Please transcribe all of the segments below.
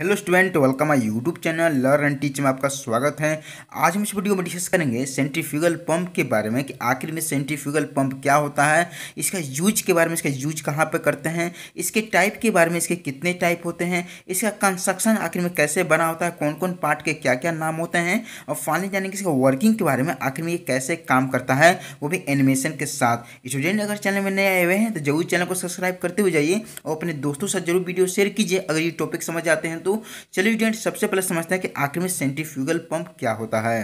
hello student welcome I YouTube channel learn and teach में आपका स्वागत है आज हम इस वीडियो में डिस्कस करेंगे सेंट्रीफ्यूगल पंप के बारे में कि आखिर में सेंट्रीफ्यूगल पंप क्या होता है इसका यूज के बारे में इसका यूज कहाँ पे करते हैं इसके टाइप के बारे में इसके कितने टाइप होते हैं इसका कंस्ट्रक्शन आखिर में कैसे बना होता है कौन कौन पार्ट के क्या क्या नाम होते हैं और फाइनली जानेंगे इसका वर्किंग के बारे में आखिर में ये कैसे काम करता है वो भी एनिमेशन के साथ स्टूडेंट अगर चैनल में नए आए हुए हैं तो जरूर चैनल को सब्सक्राइब करते हुए जाइए और अपने दोस्तों से साथ जरूर वीडियो शेयर कीजिए अगर ये टॉपिक समझ आते हैं तो चलिए स्टूडेंट सबसे पहले समझते हैं कि आखिर में सेंट्रीफ्यूगल पंप क्या होता है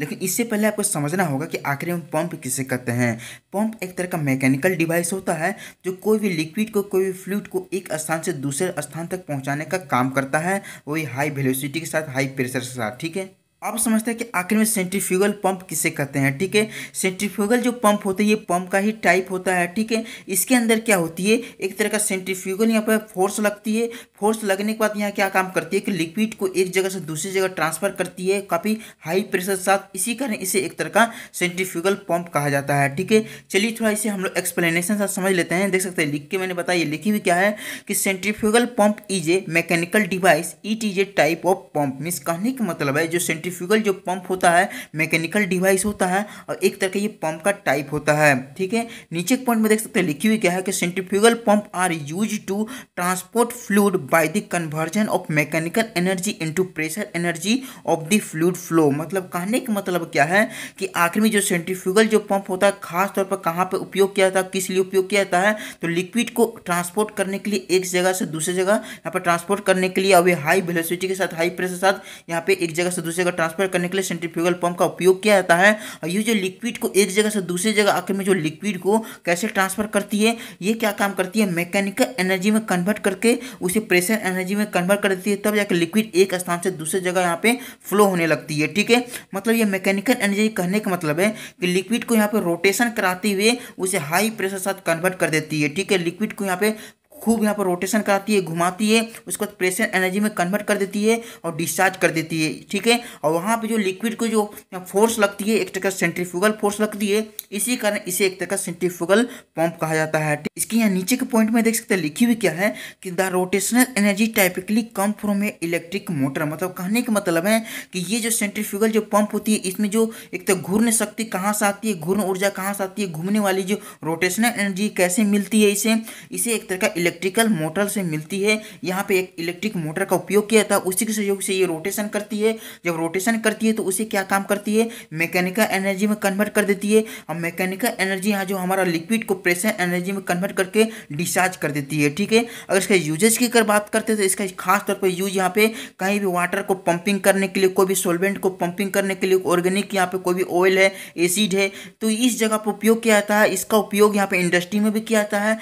लेकिन इससे पहले आपको समझना होगा कि आखिर में पंप किसे कहते हैं पंप एक तरह का मैकेनिकल डिवाइस होता है जो कोई भी लिक्विड को कोई भी फ्लूड को एक स्थान से दूसरे स्थान तक पहुंचाने का काम करता है वही हाई वेलोसिटी के साथ हाई प्रेशर के साथ ठीक है अब समझते हैं कि आखिर में सेंट्रीफ्यूगल पंप किसे कहते हैं ठीक है सेंट्रीफ्यूगल जो पंप होता है ये पंप का ही टाइप होता है ठीक है इसके अंदर क्या होती है एक तरह का सेंट्रीफ्यूगल यहाँ पर फोर्स लगती है फोर्स लगने के बाद यहाँ क्या काम करती है कि लिक्विड को एक जगह से दूसरी जगह ट्रांसफर करती है काफ़ी हाई प्रेशर साथ इसी कारण इसे एक तरह का सेंट्रीफ्यूगल पंप कहा जाता है ठीक है चलिए थोड़ा इसे हम लोग एक्सप्लेनेशन साथ समझ लेते हैं देख सकते हैं लिख के मैंने बताया लिखी हुई क्या है कि centrifugal pump is a mechanical device it is a type of pump means कहने का मतलब है जो सेंट्री सेंट्रीफ्यूगल जो पंप होता है मैकेनिकल डिवाइस होता है और एक तरह का ये पंप का टाइप होता है ठीक है नीचे के पॉइंट में देख सकते हैं लिखी हुई क्या है कि centrifugal pump are use to transport fluid by the conversion of mechanical energy into pressure energy of the fluid flow मतलब कहने का मतलब क्या है कि आखिर में जो सेंट्रीफ्यूगल जो पंप होता है खासतौर पर कहाँ पर उपयोग किया जाता है किस लिए उपयोग किया जाता है तो लिक्विड को ट्रांसपोर्ट करने के लिए एक जगह से दूसरी जगह यहाँ पर ट्रांसपोर्ट करने के लिए अभी हाई वेलोसिटी के साथ हाई प्रेशर के साथ यहाँ पे एक जगह से दूसरी जगह ट्रांसफर करने के लिए सेंट्रीफ्यूगल पंप का उपयोग किया जाता है और ये जो लिक्विड को एक जगह से दूसरी जगह आके में जो लिक्विड को कैसे ट्रांसफर करती है ये क्या काम करती है मैकेनिकल एनर्जी में कन्वर्ट करके उसे प्रेशर एनर्जी में कन्वर्ट कर देती है तब जाकर लिक्विड एक स्थान से दूसरे जगह यहाँ पे फ्लो होने लगती है ठीक है मतलब ये मैकेनिकल एनर्जी कहने का मतलब है कि लिक्विड को यहाँ पे रोटेशन कराते हुए उसे हाई प्रेशर साथ कन्वर्ट कर देती है ठीक है लिक्विड को यहाँ पे खूब यहाँ पर रोटेशन कराती है घुमाती है उसको प्रेशर एनर्जी में कन्वर्ट कर देती है और डिस्चार्ज कर देती है ठीक है और वहाँ पे जो लिक्विड को जो फोर्स लगती है एक तरह का सेंट्रीफ्यूगल फोर्स लगती है इसी कारण इसे एक तरह का सेंट्रीफ्यूगल पंप कहा जाता है इसके यहाँ नीचे के पॉइंट में देख सकते हैं लिखी हुई क्या है कि the rotational energy typically come from a electric motor मतलब कहने का मतलब है कि ये जो सेंट्रीफ्यूगल जो पंप होती है इसमें जो एक तो घूर्ण शक्ति कहाँ से आती है घूर्ण ऊर्जा कहाँ से आती है घूमने वाली जो रोटेशनल एनर्जी कैसे मिलती है इसे इसे एक तरह का इलेक्ट्रिकल मोटर से मिलती है यहाँ पे एक इलेक्ट्रिक मोटर का उपयोग किया था उसी के सहयोग से ये रोटेशन करती है जब रोटेशन करती है तो उसे क्या काम करती है मैकेनिकल एनर्जी में कन्वर्ट कर देती है और मैकेनिकल एनर्जी यहाँ जो हमारा लिक्विड को प्रेशर एनर्जी में कन्वर्ट करके डिस्चार्ज कर देती है ठीक है अगर इसका यूजेज की अगर बात करते हैं तो इसका खास तौर पर यूज यहाँ पे कहीं भी वाटर को पंपिंग करने के लिए कोई भी सोलवेंट को पंपिंग करने के लिए ऑर्गेनिक यहाँ पे कोई भी ऑयल है एसिड है तो इस जगह पर उपयोग किया जाता है इसका उपयोग यहाँ पे इंडस्ट्री में भी किया जाता है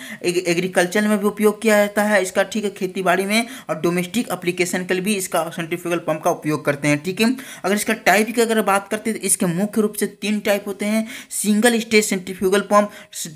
एग्रीकल्चर में भी उपयोग किया जाता है इसका ठीक है खेती बाड़ी में और डोमेस्टिक अप्लीकेशन के लिए भी इसका सेंट्रीफ्यूगल पंप का उपयोग करते हैं ठीक है अगर इसका टाइप की अगर बात करते हैं तो इसके मुख्य रूप से तीन टाइप होते हैं single stage centrifugal pump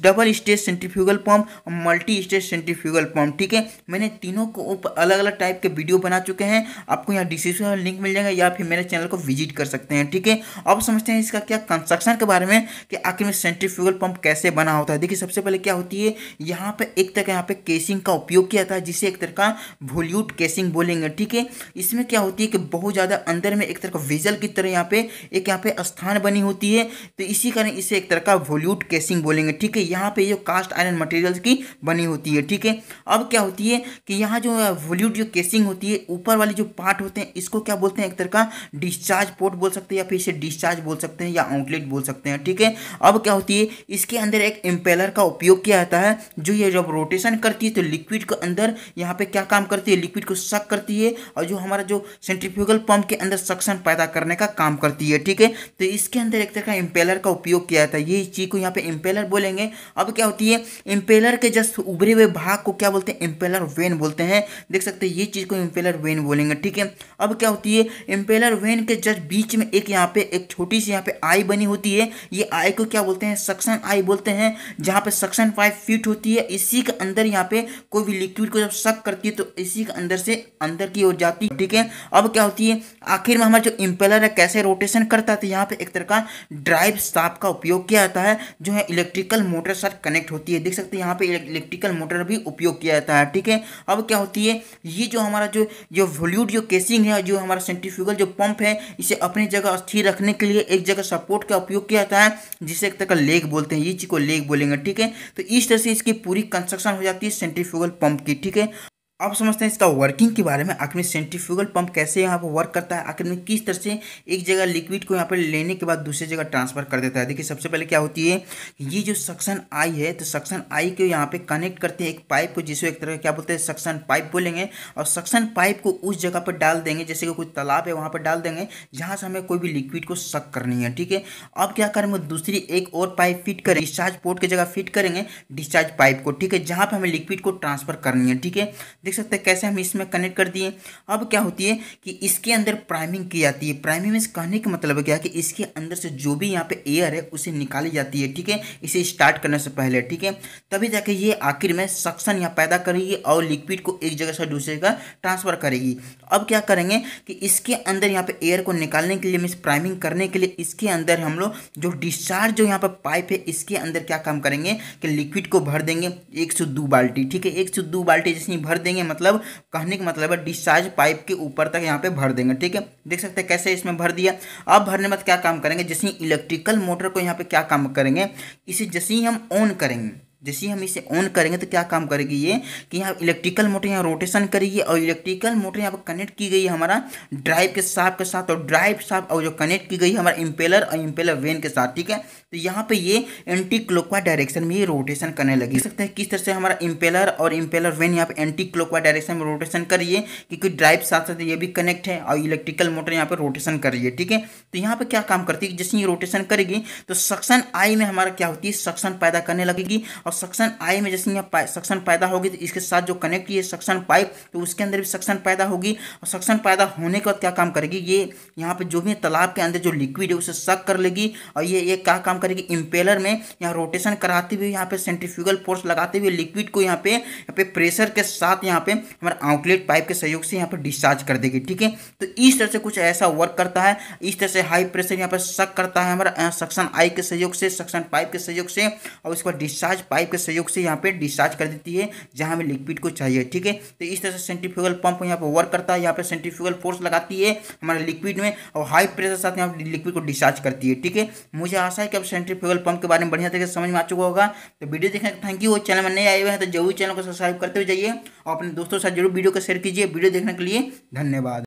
double stage centrifugal pump और मल्टी स्टेज सेंट्रीफ्यूगल पंप ठीक है मैंने तीनों को अलग अलग टाइप के वीडियो बना चुके हैं आपको यहाँ डिस्क्रिप्शन में लिंक मिल जाएगा या फिर मेरे चैनल को विजिट कर सकते हैं ठीक है अब समझते हैं इसका क्या कंस्ट्रक्शन के बारे में कि आखिर में सेंट्रीफ्यूगल पंप कैसे बना होता है देखिए सबसे पहले क्या होती है यहाँ पर एक तक यहाँ पे केसी केसिंग का उपयोग किया था जिसे एक तरह का वोल्यूट केसिंग बोलेंगे ठीक है इसमें क्या होती है कि बहुत ज़्यादा अंदर में एक तरह का वेजल की तरह यहाँ पे एक यहाँ पे स्थान बनी होती है तो इसी कारण इसे एक तरह का वोल्यूट केसिंग बोलेंगे ठीक है यहाँ पर जो कास्ट आयरन मटेरियल की बनी होती है ठीक है अब क्या होती है कि यहाँ जो वोल्यूट जो केसिंग होती है ऊपर वाले जो पार्ट होते हैं इसको क्या बोलते हैं एक तरह का डिस्चार्ज पोर्ट बोल सकते हैं या फिर इसे डिस्चार्ज बोल सकते हैं या आउटलेट बोल सकते हैं ठीक है अब क्या होती है इसके अंदर एक इम्पेलर का उपयोग किया जाता है जो ये जब रोटेशन करती है तो तो लिक्विड के अंदर यहाँ पे क्या काम करती है लिक्विड को सक करती है और जो हमारा जो सेंट्रीफ्यूगल पंप के अंदर सक्शन पैदा करने का काम करती है ठीक है तो इसके अंदर एक तरह का इम्पेलर का उपयोग किया जाता है ये चीज़ को यहाँ पे इम्पेलर बोलेंगे अब क्या होती है इम्पेलर के जस्ट उभरे हुए भाग को क्या बोलते हैं इम्पेलर वेन बोलते हैं देख सकते हैं ये चीज़ को इम्पेलर वेन बोलेंगे ठीक है अब क्या होती है इम्पेलर वेन के जस्ट बीच में एक यहाँ पे एक छोटी सी यहाँ पे आई बनी होती है ये आई को क्या बोलते हैं सक्शन आई बोलते हैं जहाँ पे सक्शन फाइव फीट होती है इसी के अंदर यहाँ पे कोई भी लिक्विड को जब शक करती है तो इसी के अंदर से अंदर की ओर जाती है ठीक है अब क्या होती है आखिर में हमारा जो इम्पेलर है कैसे रोटेशन करता है तो यहाँ पे एक तरह का ड्राइव साफ का उपयोग किया जाता है जो है इलेक्ट्रिकल मोटर साथ कनेक्ट होती है देख सकते हैं यहाँ पे इलेक्ट्रिकल मोटर भी उपयोग किया जाता है ठीक है अब क्या होती है ये जो हमारा जो जो वोल्यूट जो केसिंग है जो हमारा सेंट्रीफ्यूगल जो पंप है इसे अपनी जगह स्थिर रखने के लिए एक जगह सपोर्ट का उपयोग किया जाता है जिसे एक तरह का लेग बोलते हैं ये चीज़ को लेग बोलेंगे ठीक है तो इस तरह से इसकी पूरी कंस्ट्रक्शन हो जाती है सेंट्री सेंट्रीफ्यूगल पंप की ठीक है आप समझते हैं इसका वर्किंग के बारे में आखिर में सेंट्रीफ्यूगल पंप कैसे यहाँ पर वर्क करता है आखिर में किस तरह से एक जगह लिक्विड को यहाँ पर लेने के बाद दूसरी जगह ट्रांसफर कर देता है देखिए सबसे पहले क्या होती है ये जो सक्शन आई है तो सक्शन आई को यहाँ पे कनेक्ट करते हैं एक पाइप को जिसको एक तरह क्या बोलते हैं सक्शन पाइप बोलेंगे और सक्शन पाइप को उस जगह पर डाल देंगे जैसे कि कोई तालाब है वहाँ पर डाल देंगे जहाँ से हमें कोई भी लिक्विड को सक करनी है ठीक है अब क्या करेंगे दूसरी एक और पाइप फिट करें डिस्चार्ज पोर्ट की जगह फिट करेंगे डिस्चार्ज पाइप को ठीक है जहाँ पर हमें लिक्विड को ट्रांसफर करनी है ठीक है देख सकते हैं कैसे हम इसमें कनेक्ट कर दिए अब क्या होती है कि इसके अंदर प्राइमिंग की जाती है प्राइमिंग में कहने का मतलब क्या कि इसके अंदर से जो भी यहाँ पे एयर है उसे निकाली जाती है ठीक है इसे स्टार्ट करने से पहले ठीक है तभी जाके ये आखिर में सक्शन यहाँ पैदा करेगी और लिक्विड को एक जगह से दूसरे का ट्रांसफर करेगी अब क्या करेंगे कि इसके अंदर यहाँ पे एयर को निकालने के लिए मीन प्राइमिंग करने के लिए इसके अंदर हम लोग जो डिस्चार्ज जो यहाँ पर पाइप है इसके अंदर क्या काम करेंगे कि लिक्विड को भर देंगे एक से दो बाल्टी ठीक है एक से दो बाल्टी जैसे भर देंगे देंगे मतलब कहने का मतलब है डिस्चार्ज पाइप के ऊपर तक यहाँ पे भर देंगे ठीक है देख सकते हैं कैसे इसमें भर दिया अब भरने में क्या काम करेंगे जैसे इलेक्ट्रिकल मोटर को यहाँ पे क्या काम करेंगे इसे जैसे ही हम ऑन करेंगे जैसे हम इसे ऑन करेंगे तो क्या काम करेगी ये कि यहाँ इलेक्ट्रिकल मोटर यहाँ रोटेशन करेगी और इलेक्ट्रिकल मोटर यहाँ पर कनेक्ट की गई है हमारा ड्राइव के साफ के साथ और ड्राइव साफ और जो कनेक्ट की गई है हमारा इम्पेलर और इम्पेलर वेन के साथ ठीक है तो यहाँ पे ये एंटी क्लोकवा डायरेक्शन में ये रोटेशन करने लगी सकते हैं किस तरह से हमारा इम्पेलर और इम्पेलर वेन यहाँ पे एंटी क्लोकवा डायरेक्शन में रोटेशन करिए क्योंकि ड्राइव साथ साथ ये भी कनेक्ट है और इलेक्ट्रिकल मोटर यहाँ पर रोटेशन कर रही है ठीक है तो यहाँ पर क्या काम करती है जैसे ये रोटेशन करेगी तो सक्शन आई में हमारा क्या होती है सक्शन पैदा करने लगेगी और और सक्शन आई में जैसे यहाँ सक्शन पैदा होगी तो इसके साथ जो कनेक्ट किए सक्शन पाइप तो उसके अंदर भी सक्शन पैदा होगी और सक्शन पैदा होने के बाद क्या काम करेगी ये यहाँ पे जो भी तालाब के अंदर जो लिक्विड है उसे सक कर लेगी और ये ये क्या काम करेगी इम्पेलर में यहाँ रोटेशन कराते हुए यहाँ पे सेंट्रीफ्यूगल फोर्स लगाते हुए लिक्विड को यहाँ पे यहाँ पे प्रेशर के साथ यहाँ पे हमारे आउटलेट पाइप के सहयोग से यहाँ पर डिस्चार्ज कर देगी ठीक है तो इस तरह से कुछ ऐसा वर्क करता है इस तरह से हाई प्रेशर यहाँ पर सक करता है हमारा सक्शन आई के सहयोग से सक्शन पाइप के सहयोग से और उसके बाद डिस्चार्ज पाइप पाइप के सहयोग से यहाँ पे डिस्चार्ज कर देती है जहाँ हमें लिक्विड को चाहिए ठीक है तो इस तरह से सेंट्रीफ्यूगल पंप यहाँ पर वर्क करता है यहाँ पर सेंट्रीफ्यूगल फोर्स लगाती है हमारे लिक्विड में और हाई प्रेशर साथ यहाँ लिक्विड को डिस्चार्ज करती है ठीक है मुझे आशा है कि अब सेंट्रीफ्यूगल पंप के बारे में बढ़िया तरीके से समझ में आ चुका होगा तो वीडियो देखने का थैंक यू चैनल में नए आए हुए हैं तो जरूर चैनल को सब्सक्राइब करते हुए जाइए और अपने दोस्तों के साथ जरूर वीडियो को शेयर कीजिए वीडियो देखने के लिए धन्यवाद